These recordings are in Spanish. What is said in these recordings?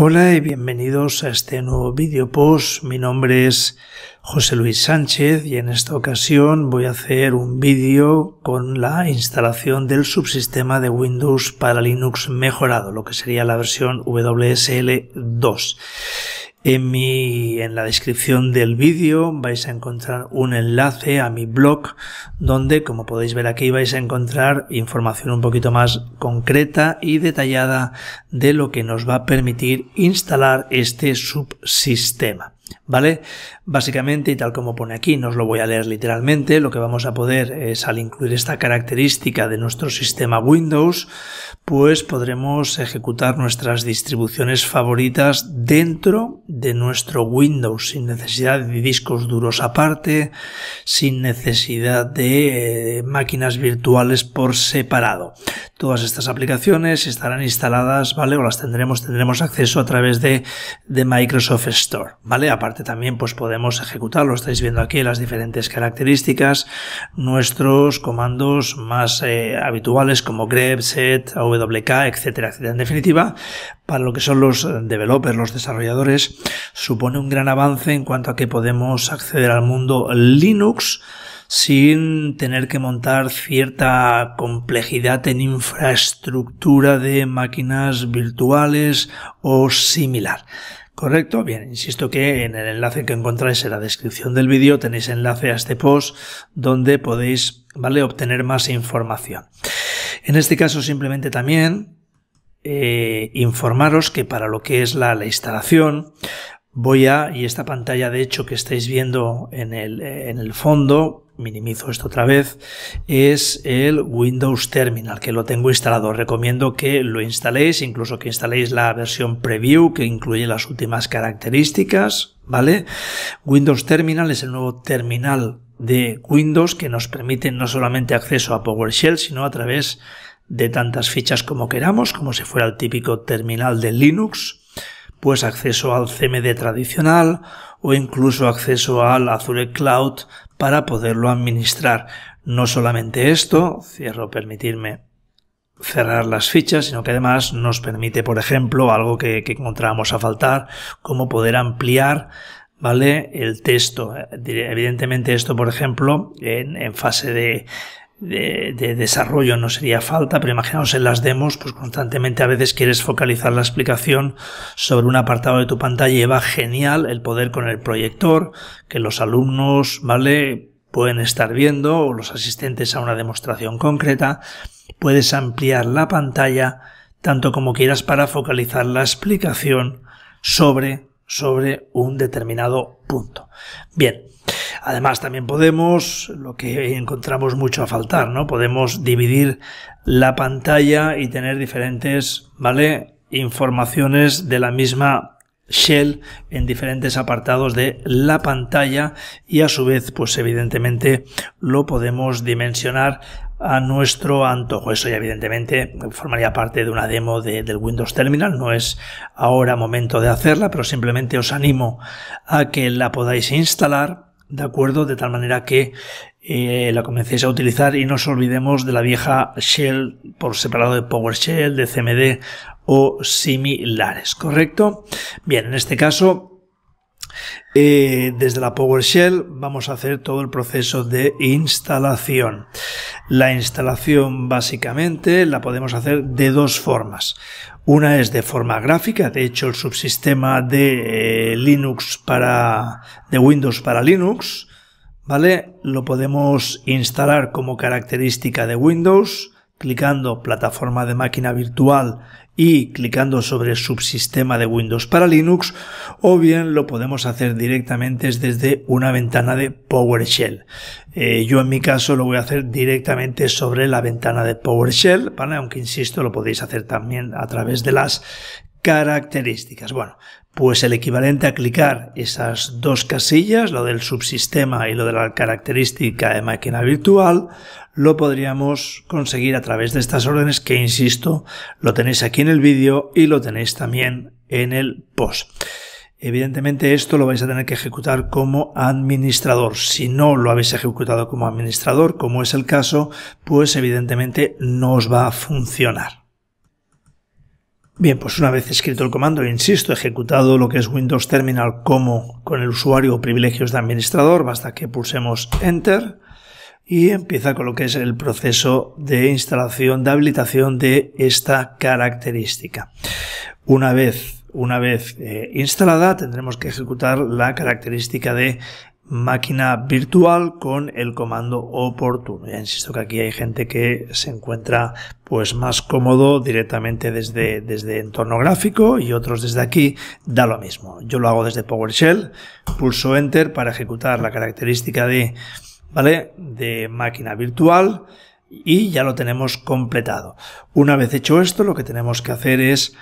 Hola y bienvenidos a este nuevo video post. Mi nombre es José Luis Sánchez y en esta ocasión voy a hacer un vídeo con la instalación del subsistema de Windows para Linux mejorado, lo que sería la versión WSL 2. En, mi, en la descripción del vídeo vais a encontrar un enlace a mi blog donde, como podéis ver aquí, vais a encontrar información un poquito más concreta y detallada de lo que nos va a permitir instalar este subsistema. ¿Vale? Básicamente, y tal como pone aquí, no os lo voy a leer literalmente, lo que vamos a poder es al incluir esta característica de nuestro sistema Windows, pues podremos ejecutar nuestras distribuciones favoritas dentro de nuestro Windows, sin necesidad de discos duros aparte, sin necesidad de eh, máquinas virtuales por separado. Todas estas aplicaciones estarán instaladas, ¿vale? O las tendremos, tendremos acceso a través de, de Microsoft Store, ¿vale? aparte también pues podemos ejecutarlo, estáis viendo aquí las diferentes características, nuestros comandos más eh, habituales como grep, set, awk, etcétera, etcétera. En definitiva, para lo que son los eh, developers, los desarrolladores, supone un gran avance en cuanto a que podemos acceder al mundo Linux sin tener que montar cierta complejidad en infraestructura de máquinas virtuales o similar. Correcto, bien, insisto que en el enlace que encontráis en la descripción del vídeo tenéis enlace a este post donde podéis ¿vale? obtener más información. En este caso simplemente también eh, informaros que para lo que es la, la, instalación voy a, y esta pantalla de hecho que estáis viendo en el, eh, en el fondo, minimizo esto otra vez, es el Windows Terminal, que lo tengo instalado. recomiendo que lo instaléis, incluso que instaléis la versión preview, que incluye las últimas características, ¿vale? Windows Terminal es el nuevo terminal de Windows que nos permite no solamente acceso a PowerShell, sino a través de tantas fichas como queramos, como si fuera el típico terminal de Linux, pues acceso al CMD tradicional o incluso acceso al Azure Cloud para poderlo administrar. No solamente esto, cierro, permitirme cerrar las fichas, sino que además nos permite, por ejemplo, algo que, encontramos a faltar, como poder ampliar ¿vale? El texto. Eh, evidentemente esto, por ejemplo, en fase de, de, desarrollo no sería falta, pero imaginaos en las demos, pues constantemente a veces quieres focalizar la explicación sobre un apartado de tu pantalla y va genial el poder con el proyector, que los alumnos, ¿vale? Pueden estar viendo o los asistentes a una demostración concreta. Puedes ampliar la pantalla tanto como quieras para focalizar la explicación sobre, sobre un determinado punto. Bien, Además, también podemos, lo que encontramos mucho a faltar, ¿no? Podemos dividir la pantalla y tener diferentes, ¿vale? Informaciones de la misma shell en diferentes apartados de la pantalla y a su vez pues evidentemente lo podemos dimensionar a nuestro antojo. Eso ya evidentemente formaría parte de una demo del Windows Terminal. No es ahora momento de hacerla, pero simplemente os animo a que la podáis instalar ¿De acuerdo? De tal manera que eh, la comencéis a utilizar y no os olvidemos de la vieja shell por separado de PowerShell, de CMD o similares, ¿correcto? Bien, en este caso eh, desde la PowerShell vamos a hacer todo el proceso de instalación. La instalación básicamente la podemos hacer de dos formas. Una es de forma gráfica, de hecho el subsistema de eh, Linux para de Windows para Linux, ¿vale? Lo podemos instalar como característica de Windows clicando plataforma de máquina virtual y clicando sobre subsistema de Windows para Linux o bien lo podemos hacer directamente desde una ventana de PowerShell. Eh, yo en mi caso lo voy a hacer directamente sobre la ventana de PowerShell, aunque insisto lo podéis hacer también a través de las características. Bueno, pues el equivalente a clicar esas dos casillas, lo del subsistema y lo de la característica de máquina virtual, lo podríamos conseguir a través de estas órdenes que, insisto, lo tenéis aquí en el vídeo y lo tenéis también en el post. Evidentemente esto lo vais a tener que ejecutar como administrador. Si no lo habéis ejecutado como administrador, como es el caso, pues evidentemente no os va a funcionar. Bien, pues una vez escrito el comando, insisto, ejecutado lo que es Windows Terminal como con el usuario o privilegios de administrador, basta que pulsemos Enter y empieza con lo que es el proceso de instalación, de habilitación de esta característica. Una vez, una vez eh, instalada, tendremos que ejecutar la característica de máquina virtual con el comando oportuno. Ya insisto que aquí hay gente que se encuentra pues más cómodo directamente desde, desde entorno gráfico y otros desde aquí, da lo mismo. Yo lo hago desde PowerShell, pulso Enter para ejecutar la característica de, ¿vale? de máquina virtual y ya lo tenemos completado. Una vez hecho esto, lo que tenemos que hacer es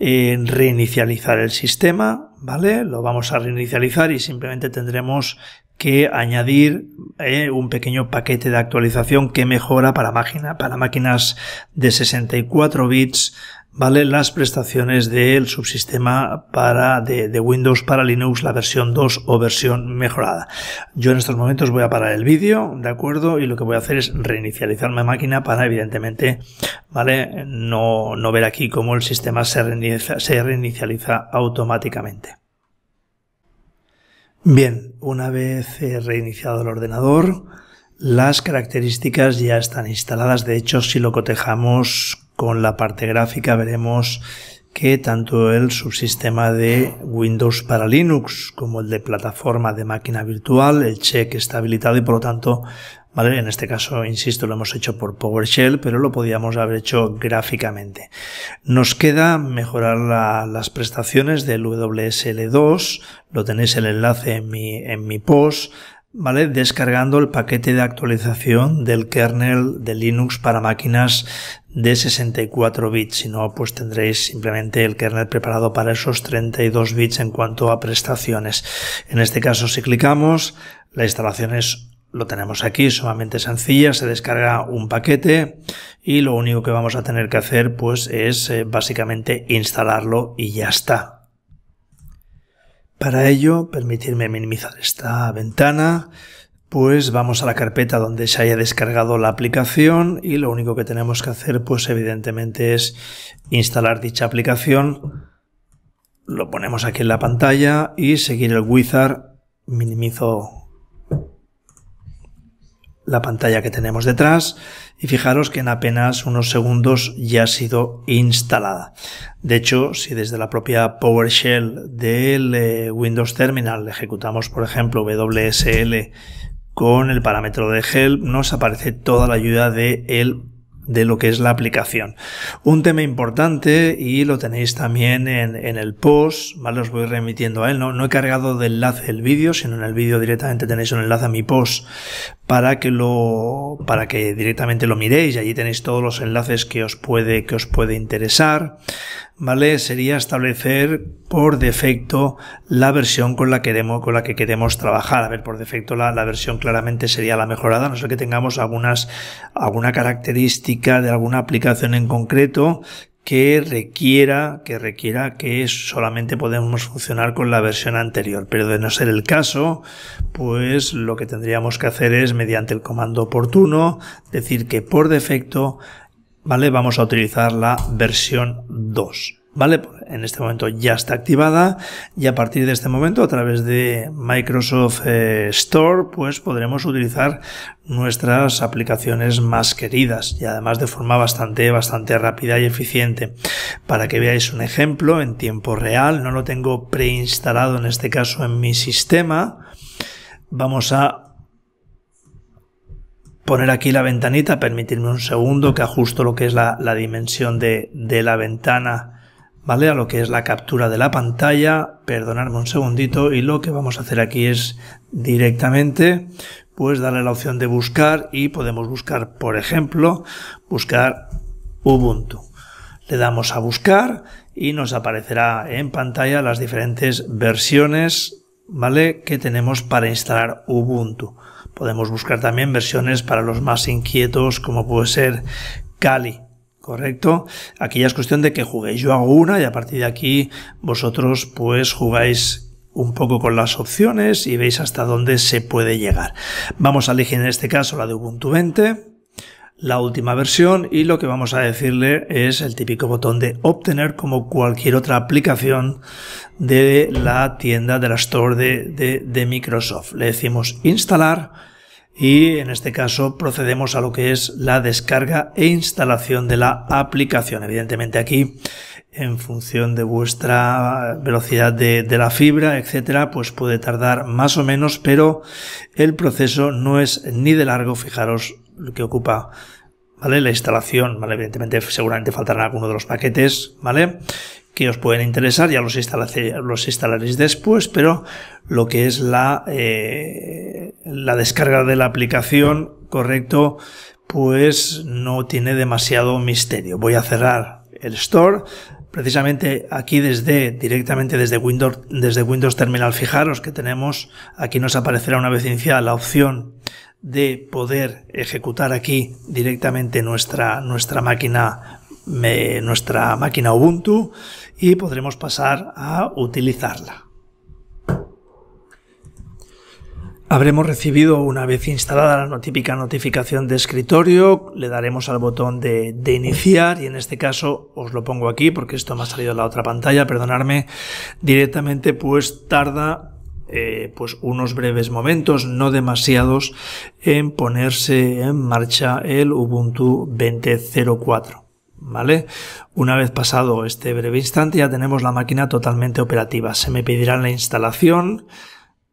eh, reinicializar el sistema, ¿vale? Lo vamos a reinicializar y simplemente tendremos que añadir eh, un pequeño paquete de actualización que mejora para, máquina, para máquinas de 64 bits ¿vale? las prestaciones del subsistema para, de, Windows para Linux, la versión 2 o versión mejorada. Yo en estos momentos voy a parar el vídeo, ¿de acuerdo? Y lo que voy a hacer es reinicializar mi máquina para, evidentemente, ¿vale? No, no ver aquí cómo el sistema se se reinicializa automáticamente. Bien, una vez reiniciado el ordenador, las características ya están instaladas. De hecho, si lo cotejamos con la parte gráfica veremos que tanto el subsistema de Windows para Linux como el de plataforma de máquina virtual, el check está habilitado y por lo tanto, ¿vale? En este caso, insisto, lo hemos hecho por PowerShell, pero lo podíamos haber hecho gráficamente. Nos queda mejorar las prestaciones del WSL2, lo tenéis el enlace en mi, en mi post, ¿vale? Descargando el paquete de actualización del kernel de Linux para máquinas de 64 bits, si no, pues tendréis simplemente el kernel preparado para esos 32 bits en cuanto a prestaciones. En este caso, si clicamos, la instalación es lo tenemos aquí, sumamente sencilla, se descarga un paquete y lo único que vamos a tener que hacer pues es eh, básicamente instalarlo y ya está, para ello, permitirme minimizar esta ventana, pues vamos a la carpeta donde se haya descargado la aplicación y lo único que tenemos que hacer, pues evidentemente es instalar dicha aplicación. Lo ponemos aquí en la pantalla y seguir el wizard. Minimizo la pantalla que tenemos detrás y fijaros que en apenas unos segundos ya ha sido instalada. De hecho, si desde la propia PowerShell del eh, Windows Terminal ejecutamos, por ejemplo, WSL con el parámetro de help, nos aparece toda la ayuda de de lo que es la aplicación. Un tema importante y lo tenéis también en, el post, Os voy remitiendo a él, no, no he cargado de enlace el vídeo, sino en el vídeo directamente tenéis un enlace a mi post para que lo, para que directamente lo miréis, allí tenéis todos los enlaces que os puede, que os puede interesar, ¿vale? Sería establecer por defecto la versión con la, que queremos trabajar. A ver, por defecto la, la versión claramente sería la mejorada, a no ser que tengamos algunas, alguna característica de alguna aplicación en concreto que requiera, que requiera que solamente podemos funcionar con la versión anterior. Pero de no ser el caso, pues lo que tendríamos que hacer es, mediante el comando oportuno, decir que por defecto ¿vale? Vamos a utilizar la versión 2. ¿Vale? Pues en este momento ya está activada y a partir de este momento a través de Microsoft eh, Store pues podremos utilizar nuestras aplicaciones más queridas y además de forma bastante, bastante rápida y eficiente. Para que veáis un ejemplo en tiempo real, no lo tengo preinstalado en este caso en mi sistema. Vamos a poner aquí la ventanita, permitirme un segundo que ajusto lo que es la, la dimensión de, de, la ventana, ¿vale? A lo que es la captura de la pantalla, perdonarme un segundito y lo que vamos a hacer aquí es directamente pues darle la opción de buscar y podemos buscar, por ejemplo, buscar Ubuntu. Le damos a buscar y nos aparecerá en pantalla las diferentes versiones, ¿vale? Que tenemos para instalar Ubuntu. Podemos buscar también versiones para los más inquietos, como puede ser Cali. ¿Correcto? Aquí ya es cuestión de que juguéis. Yo hago una y a partir de aquí vosotros pues jugáis un poco con las opciones y veis hasta dónde se puede llegar. Vamos a elegir en este caso la de Ubuntu 20 la última versión y lo que vamos a decirle es el típico botón de obtener como cualquier otra aplicación de la tienda de la store de, Microsoft. Le decimos instalar y en este caso procedemos a lo que es la descarga e instalación de la aplicación. Evidentemente aquí en función de vuestra velocidad de, de, la fibra, etcétera, pues puede tardar más o menos, pero el proceso no es ni de largo, fijaros, lo que ocupa ¿vale? La instalación, Evidentemente, seguramente faltarán algunos de los paquetes, ¿vale? Que os pueden interesar, ya los, los instalaréis después, pero lo que es la, eh, la descarga de la aplicación, correcto, pues no tiene demasiado misterio. Voy a cerrar el store. Precisamente aquí desde, directamente desde Windows, desde Windows Terminal, fijaros que tenemos, aquí nos aparecerá una vez iniciada la opción de poder ejecutar aquí directamente nuestra, nuestra máquina nuestra máquina Ubuntu y podremos pasar a utilizarla. Habremos recibido una vez instalada la típica notificación de escritorio, le daremos al botón de, de, iniciar y en este caso os lo pongo aquí porque esto me ha salido en la otra pantalla, perdonadme, directamente pues tarda eh, pues unos breves momentos, no demasiados, en ponerse en marcha el Ubuntu 20.04. ¿Vale? Una vez pasado este breve instante ya tenemos la máquina totalmente operativa. Se me pedirá la instalación,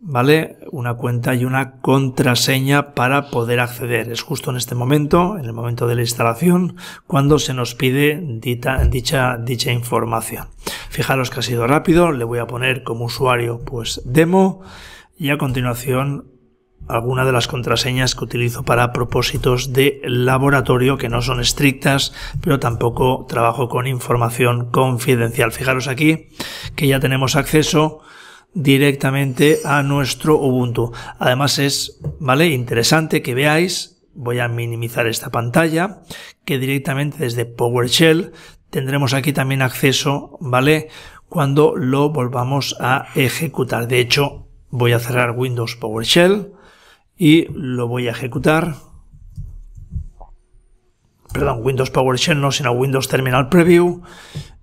¿vale? Una cuenta y una contraseña para poder acceder. Es justo en este momento, en el momento de la instalación, cuando se nos pide dicha, dicha información. Fijaros que ha sido rápido, le voy a poner como usuario pues demo y a continuación alguna de las contraseñas que utilizo para propósitos de laboratorio que no son estrictas, pero tampoco trabajo con información confidencial. Fijaros aquí que ya tenemos acceso directamente a nuestro Ubuntu. Además es, ¿vale? Interesante que veáis, voy a minimizar esta pantalla, que directamente desde PowerShell tendremos aquí también acceso, ¿vale? Cuando lo volvamos a ejecutar. De hecho, voy a cerrar Windows PowerShell y lo voy a ejecutar. Perdón, Windows PowerShell no, sino Windows Terminal Preview.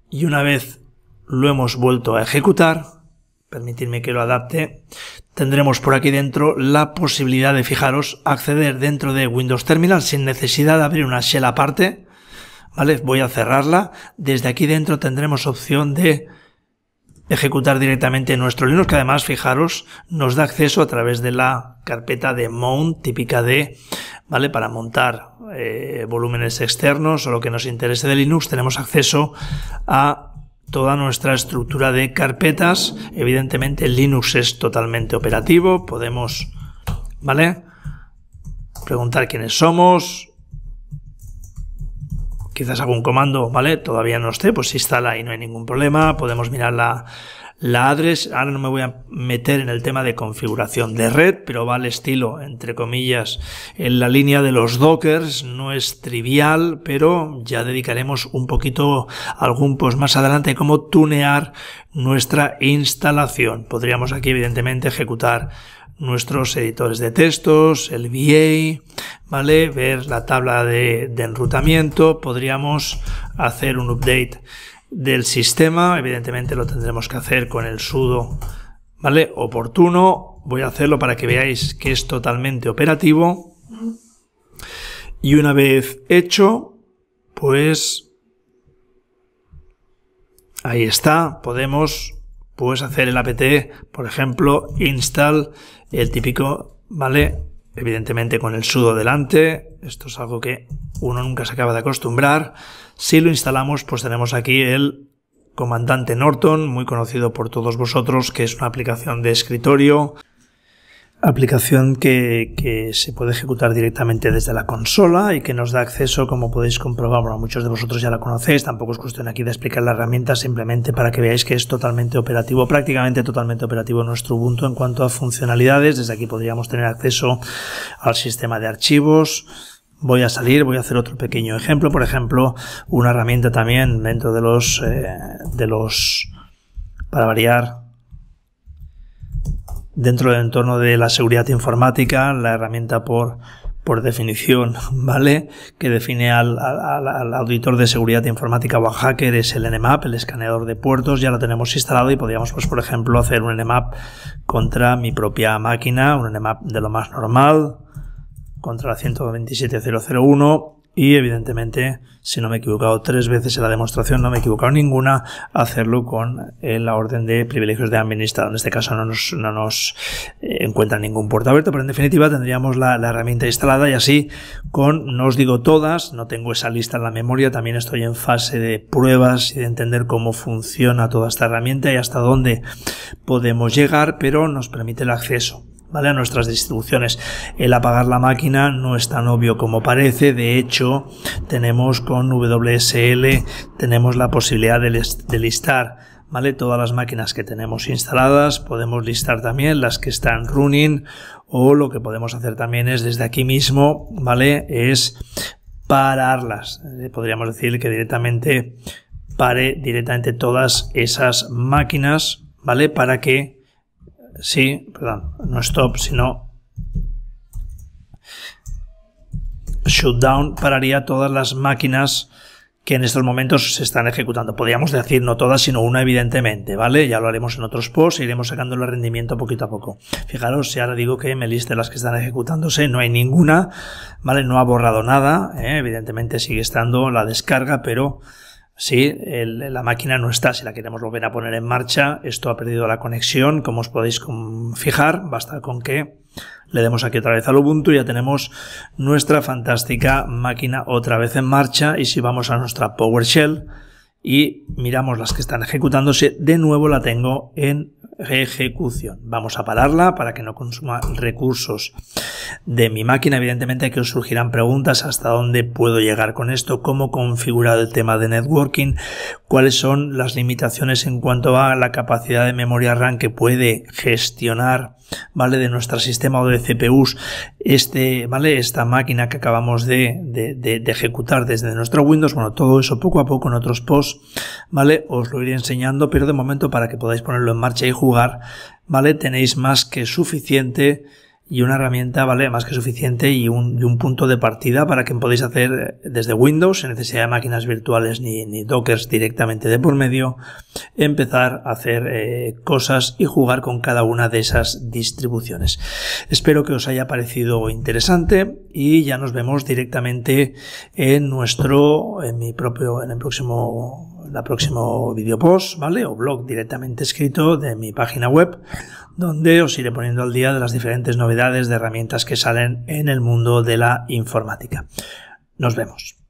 Y una vez lo hemos vuelto a ejecutar, permitidme que lo adapte, tendremos por aquí dentro la posibilidad de, fijaros, acceder dentro de Windows Terminal sin necesidad de abrir una shell aparte, ¿vale? Voy a cerrarla. Desde aquí dentro tendremos opción de ejecutar directamente nuestro Linux, que además, fijaros, nos da acceso a través de la carpeta de mount típica de, ¿vale? Para montar eh, volúmenes externos o lo que nos interese de Linux, tenemos acceso a toda nuestra estructura de carpetas. Evidentemente Linux es totalmente operativo, podemos, ¿vale? Preguntar quiénes somos, quizás algún comando, ¿vale? Todavía no esté, pues se instala y no hay ningún problema. Podemos mirar la, la address, ahora no me voy a meter en el tema de configuración de red, pero va al estilo, entre comillas, en la línea de los dockers, no es trivial, pero ya dedicaremos un poquito algún post más adelante cómo tunear nuestra instalación. Podríamos aquí evidentemente ejecutar nuestros editores de textos, el VA, ¿vale? Ver la tabla de, de enrutamiento, podríamos hacer un update del sistema, evidentemente lo tendremos que hacer con el sudo, ¿vale? Oportuno, voy a hacerlo para que veáis que es totalmente operativo. Y una vez hecho, pues ahí está, podemos pues hacer el apt, por ejemplo, install el típico, ¿vale? evidentemente con el sudo delante, esto es algo que uno nunca se acaba de acostumbrar. Si lo instalamos, pues tenemos aquí el comandante Norton, muy conocido por todos vosotros, que es una aplicación de escritorio aplicación que, se puede ejecutar directamente desde la consola y que nos da acceso, como podéis comprobar, bueno, muchos de vosotros ya la conocéis, tampoco es cuestión aquí de explicar la herramienta, simplemente para que veáis que es totalmente operativo, prácticamente totalmente operativo nuestro Ubuntu en cuanto a funcionalidades. Desde aquí podríamos tener acceso al sistema de archivos, voy a salir, voy a hacer otro pequeño ejemplo, por ejemplo, una herramienta también dentro de los, eh, de los, para variar, dentro del entorno de la seguridad informática, la herramienta por, por definición, ¿vale? Que define al, al, al, auditor de seguridad informática o hacker es el NMAP, el escaneador de puertos, ya lo tenemos instalado y podríamos, pues, por ejemplo, hacer un NMAP contra mi propia máquina, un NMAP de lo más normal, contra la 127001 y evidentemente, si no me he equivocado tres veces en la demostración, no me he equivocado ninguna, hacerlo con eh, la orden de privilegios de administrador. En este caso no nos, no nos eh, encuentra ningún puerto abierto, pero en definitiva tendríamos la, herramienta instalada y así con, no os digo todas, no tengo esa lista en la memoria, también estoy en fase de pruebas y de entender cómo funciona toda esta herramienta y hasta dónde podemos llegar, pero nos permite el acceso. ¿vale? a nuestras distribuciones. El apagar la máquina no es tan obvio como parece, de hecho tenemos con WSL, tenemos la posibilidad de, de listar ¿vale? todas las máquinas que tenemos instaladas, podemos listar también las que están running o lo que podemos hacer también es desde aquí mismo, ¿vale? es pararlas, eh, podríamos decir que directamente pare directamente todas esas máquinas, ¿vale? Para que Sí, perdón, no stop, sino shutdown pararía todas las máquinas que en estos momentos se están ejecutando. Podríamos decir no todas, sino una evidentemente, ¿vale? Ya lo haremos en otros posts, iremos sacando el rendimiento poquito a poco. Fijaros, si ahora digo que me liste las que están ejecutándose, no hay ninguna, ¿vale? No ha borrado nada, ¿eh? evidentemente sigue estando la descarga, pero Sí, la máquina no está. Si la queremos volver a poner en marcha, esto ha perdido la conexión. Como os podéis fijar, basta con que le demos aquí otra vez al Ubuntu y ya tenemos nuestra fantástica máquina otra vez en marcha. Y si vamos a nuestra PowerShell, y miramos las que están ejecutándose, de nuevo la tengo en ejecución. Vamos a pararla para que no consuma recursos de mi máquina. Evidentemente que os surgirán preguntas hasta dónde puedo llegar con esto, cómo configurar el tema de networking, cuáles son las limitaciones en cuanto a la capacidad de memoria RAM que puede gestionar, ¿vale? De nuestro sistema o de CPUs, este, ¿vale? Esta máquina que acabamos de, ejecutar desde nuestro Windows. Bueno, todo eso poco a poco en otros posts ¿vale? Os lo iré enseñando, pero de momento para que podáis ponerlo en marcha y jugar, ¿vale? Tenéis más que suficiente y una herramienta, ¿vale? Más que suficiente y un, punto de partida para que podáis hacer eh, desde Windows, sin necesidad de máquinas virtuales ni, dockers directamente de por medio, empezar a hacer eh, cosas y jugar con cada una de esas distribuciones. Espero que os haya parecido interesante y ya nos vemos directamente en nuestro, en mi propio, en el próximo la próximo video post, ¿vale? O blog directamente escrito de mi página web, donde os iré poniendo al día de las diferentes novedades de herramientas que salen en el mundo de la informática. Nos vemos.